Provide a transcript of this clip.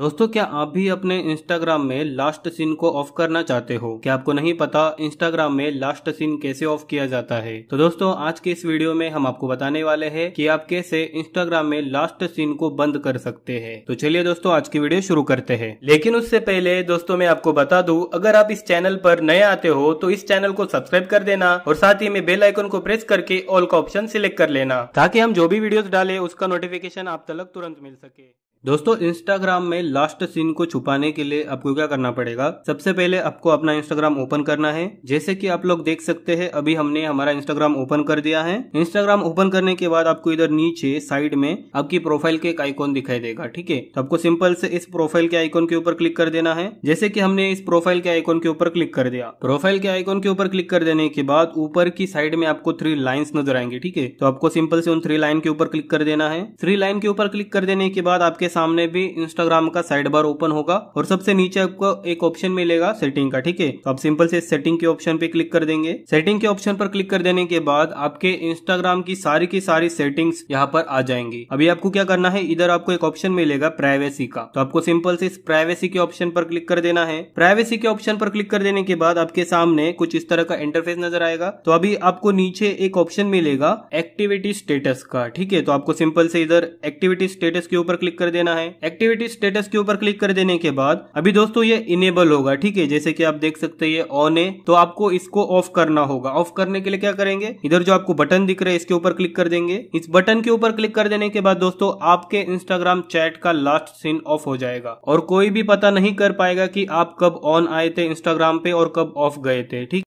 दोस्तों क्या आप भी अपने इंस्टाग्राम में लास्ट सीन को ऑफ करना चाहते हो क्या आपको नहीं पता इंस्टाग्राम में लास्ट सीन कैसे ऑफ किया जाता है तो दोस्तों आज के इस वीडियो में हम आपको बताने वाले हैं कि आप कैसे इंस्टाग्राम में लास्ट सीन को बंद कर सकते हैं तो चलिए दोस्तों आज की वीडियो शुरू करते हैं लेकिन उससे पहले दोस्तों मैं आपको बता दू अगर आप इस चैनल पर नए आते हो तो इस चैनल को सब्सक्राइब कर देना और साथ ही में बेल आइकन को प्रेस करके ऑल का ऑप्शन सिलेक्ट कर लेना ताकि हम जो भी वीडियो डाले उसका नोटिफिकेशन आप तक तुरंत मिल सके दोस्तों इंस्टाग्राम में लास्ट सीन को छुपाने के लिए आपको क्या करना पड़ेगा सबसे पहले आपको अपना इंस्टाग्राम ओपन करना है जैसे कि आप लोग देख सकते हैं अभी हमने हमारा इंस्टाग्राम ओपन कर दिया है इंस्टाग्राम ओपन करने के बाद आपको इधर नीचे साइड में आपकी प्रोफाइल के एक आइकॉन दिखाई देगा ठीक है तो आपको सिंपल से इस प्रोफाइल के आइकॉन के ऊपर क्लिक कर देना है जैसे की हमने इस प्रोफाइल के आइकॉन के ऊपर क्लिक कर दिया प्रोफाइल के आइकॉन के ऊपर क्लिक कर देने के बाद ऊपर की साइड में आपको थ्री लाइन्स नजर आएंगे ठीक है तो आपको सिंपल से उन थ्री लाइन के ऊपर क्लिक कर देना है थ्री लाइन के ऊपर क्लिक कर देने के बाद आपके सामने भी इंस्टाग्राम का साइड बार ओपन होगा और सबसे नीचे आपको एक ऑप्शन मिलेगा सेटिंग का ठीक है तो आप सिंपल से सेटिंग के ऑप्शन पे क्लिक कर देंगे सेटिंग के ऑप्शन पर क्लिक कर देने के बाद आपके इंस्टाग्राम की सारी की सारी सेटिंग्स यहाँ पर आ जाएंगी अभी आपको क्या करना है इधर आपको एक ऑप्शन मिलेगा प्राइवेसी का तो आपको सिंपल से प्राइवेसी के ऑप्शन पर क्लिक कर देना है प्राइवेसी के ऑप्शन पर क्लिक कर देने के बाद आपके सामने कुछ इस तरह का इंटरफेस नजर आएगा तो अभी आपको नीचे एक ऑप्शन मिलेगा एक्टिविटी स्टेटस का ठीक है तो आपको सिंपल से इधर एक्टिविटी स्टेटस के ऊपर क्लिक कर देना देना है एक्टिविटी स्टेटस के ऊपर क्लिक कर देने के बाद अभी दोस्तों ये इनेबल होगा ठीक है जैसे कि आप देख सकते हैं ये ऑन है तो आपको इसको ऑफ करना होगा ऑफ करने के लिए क्या करेंगे इधर जो आपको बटन दिख रहा है इसके ऊपर क्लिक कर देंगे इस बटन के ऊपर क्लिक कर देने के बाद दोस्तों आपके इंस्टाग्राम चैट का लास्ट सीन ऑफ हो जाएगा और कोई भी पता नहीं कर पाएगा की आप कब ऑन आए थे इंस्टाग्राम पे और कब ऑफ गए थे ठीक